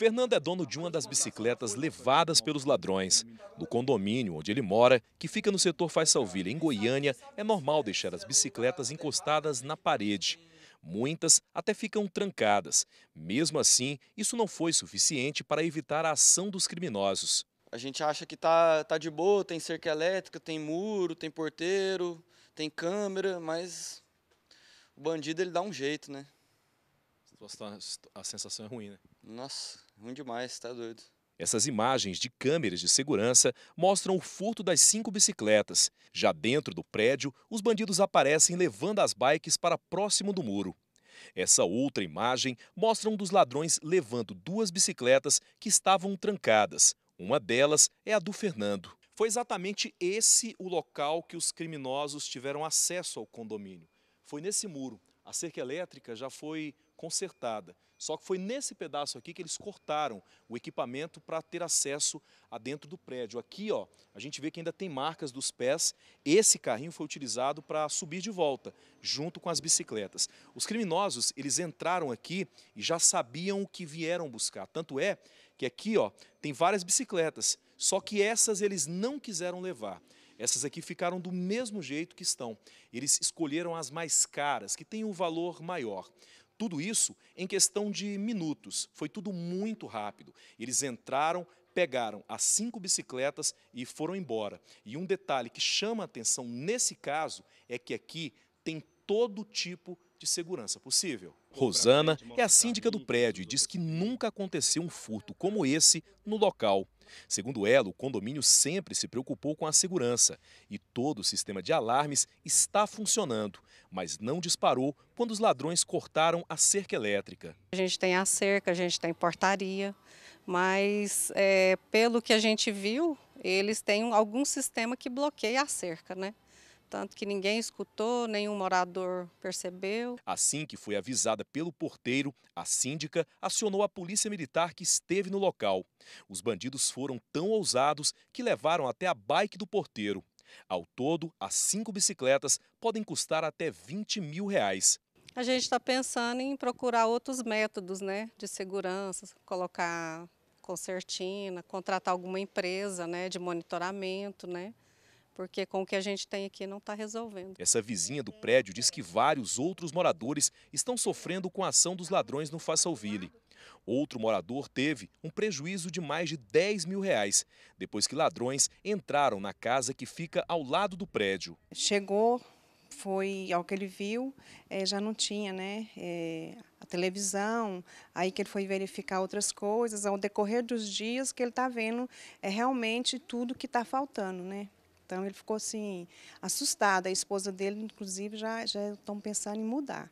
Fernando é dono de uma das bicicletas levadas pelos ladrões. No condomínio onde ele mora, que fica no setor Faisalville, em Goiânia, é normal deixar as bicicletas encostadas na parede. Muitas até ficam trancadas. Mesmo assim, isso não foi suficiente para evitar a ação dos criminosos. A gente acha que tá, tá de boa, tem cerca elétrica, tem muro, tem porteiro, tem câmera, mas o bandido ele dá um jeito, né? a sensação é ruim, né? Nossa, ruim demais, tá doido. Essas imagens de câmeras de segurança mostram o furto das cinco bicicletas. Já dentro do prédio, os bandidos aparecem levando as bikes para próximo do muro. Essa outra imagem mostra um dos ladrões levando duas bicicletas que estavam trancadas. Uma delas é a do Fernando. Foi exatamente esse o local que os criminosos tiveram acesso ao condomínio. Foi nesse muro a cerca elétrica já foi consertada. Só que foi nesse pedaço aqui que eles cortaram o equipamento para ter acesso a dentro do prédio. Aqui, ó, a gente vê que ainda tem marcas dos pés. Esse carrinho foi utilizado para subir de volta, junto com as bicicletas. Os criminosos, eles entraram aqui e já sabiam o que vieram buscar. Tanto é que aqui, ó, tem várias bicicletas, só que essas eles não quiseram levar. Essas aqui ficaram do mesmo jeito que estão. Eles escolheram as mais caras, que têm um valor maior. Tudo isso em questão de minutos. Foi tudo muito rápido. Eles entraram, pegaram as cinco bicicletas e foram embora. E um detalhe que chama a atenção nesse caso é que aqui tem todo tipo de de segurança possível. Rosana é a síndica do prédio e diz que nunca aconteceu um furto como esse no local. Segundo ela, o condomínio sempre se preocupou com a segurança e todo o sistema de alarmes está funcionando, mas não disparou quando os ladrões cortaram a cerca elétrica. A gente tem a cerca, a gente tem portaria, mas é, pelo que a gente viu, eles têm algum sistema que bloqueia a cerca, né? tanto que ninguém escutou, nenhum morador percebeu. Assim que foi avisada pelo porteiro, a síndica acionou a polícia militar que esteve no local. Os bandidos foram tão ousados que levaram até a bike do porteiro. Ao todo, as cinco bicicletas podem custar até 20 mil reais. A gente está pensando em procurar outros métodos né, de segurança, colocar concertina, contratar alguma empresa né, de monitoramento, né? porque com o que a gente tem aqui não está resolvendo. Essa vizinha do prédio diz que vários outros moradores estão sofrendo com a ação dos ladrões no Façalville. Outro morador teve um prejuízo de mais de 10 mil reais, depois que ladrões entraram na casa que fica ao lado do prédio. Chegou, foi ao que ele viu, é, já não tinha né, é, a televisão, aí que ele foi verificar outras coisas, ao decorrer dos dias que ele está vendo é realmente tudo que está faltando, né? Então ele ficou assim assustado. A esposa dele, inclusive, já já estão pensando em mudar.